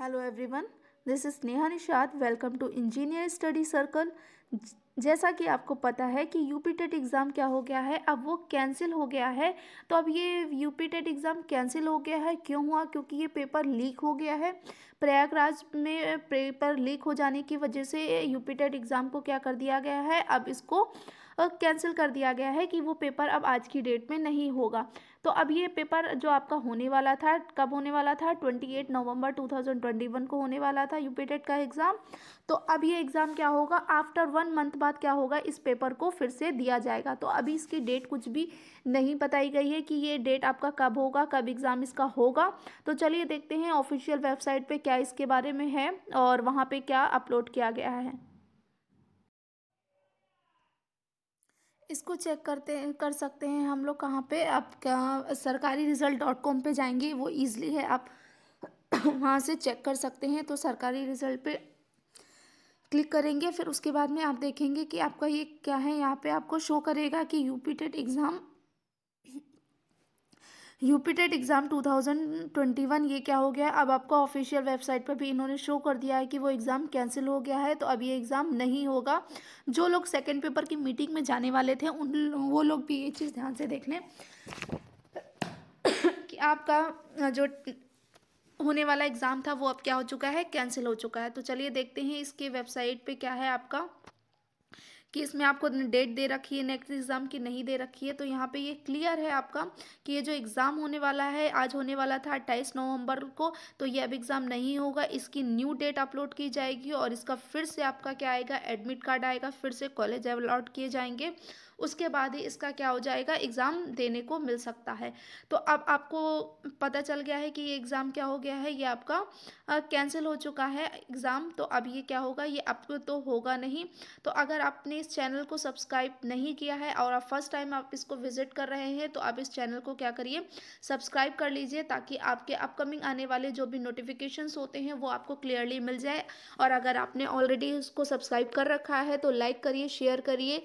hello everyone this is Neha Nishad welcome to engineer study circle जैसा कि आपको पता है कि यूपी एग्ज़ाम e क्या हो गया है अब वो कैंसिल हो गया है तो अब ये यूपी एग्ज़ाम कैंसिल हो गया है क्यों हुआ क्योंकि ये पेपर लीक हो गया है प्रयागराज में पेपर लीक हो जाने की वजह से यूपी एग्ज़ाम e को क्या कर दिया गया है अब इसको कैंसिल कर दिया गया है कि वो पेपर अब आज की डेट में नहीं होगा तो अब ये पेपर जो आपका होने वाला था कब होने वाला था 28 नवंबर 2021 को होने वाला था यूपीटेट का एग्ज़ाम तो अब ये एग्ज़ाम क्या होगा आफ्टर वन मंथ बाद क्या होगा इस पेपर को फिर से दिया जाएगा तो अभी इसकी डेट कुछ भी नहीं बताई गई है कि ये डेट आपका कब होगा कब एग्ज़ाम इसका होगा तो चलिए देखते हैं ऑफिशियल वेबसाइट पर क्या इसके बारे में है और वहाँ पर क्या अपलोड किया गया है इसको चेक करते कर सकते हैं हम लोग कहाँ पे क्या सरकारी रिज़ल्ट डॉट कॉम पर जाएंगे वो ईज़िली है आप वहाँ से चेक कर सकते हैं तो सरकारी रिज़ल्ट पे क्लिक करेंगे फिर उसके बाद में आप देखेंगे कि आपका ये क्या है यहाँ पे आपको शो करेगा कि UP TET exam UP TET exam 2021 ये क्या हो गया है अब आपको ऑफिशियल वेबसाइट पर भी इन्होंने शो कर दिया है कि वो एग्ज़ाम कैंसिल हो गया है तो अब ये एग्ज़ाम नहीं होगा जो लोग सेकेंड पेपर की मीटिंग में जाने वाले थे उन वो लोग भी ये चीज़ ध्यान से देख लें कि आपका जो होने वाला एग्ज़ाम था वो अब क्या हो चुका है कैंसिल हो चुका है तो चलिए देखते हैं इसके वेबसाइट पे क्या है आपका कि इसमें आपको डेट दे रखी है नेक्स्ट एग्ज़ाम की नहीं दे रखी है तो यहाँ पे ये क्लियर है आपका कि ये जो एग्ज़ाम होने वाला है आज होने वाला था अट्ठाईस नवंबर को तो ये अब एग्ज़ाम नहीं होगा इसकी न्यू डेट अपलोड की जाएगी और इसका फिर से आपका क्या आएगा एडमिट कार्ड आएगा फिर से कॉलेज अलॉट किए जाएंगे उसके बाद ही इसका क्या हो जाएगा एग्ज़ाम देने को मिल सकता है तो अब आपको पता चल गया है कि ये एग्ज़ाम क्या हो गया है ये आपका कैंसिल हो चुका है एग्ज़ाम तो अब ये क्या होगा ये अब तो होगा नहीं तो अगर आपने इस चैनल को सब्सक्राइब नहीं किया है और आप फर्स्ट टाइम आप इसको विज़िट कर रहे हैं तो आप इस चैनल को क्या करिए सब्सक्राइब कर लीजिए ताकि आपके अपकमिंग आने वाले जो भी नोटिफिकेशंस होते हैं वो आपको क्लियरली मिल जाए और अगर आपने ऑलरेडी उसको सब्सक्राइब कर रखा है तो लाइक करिए शेयर करिए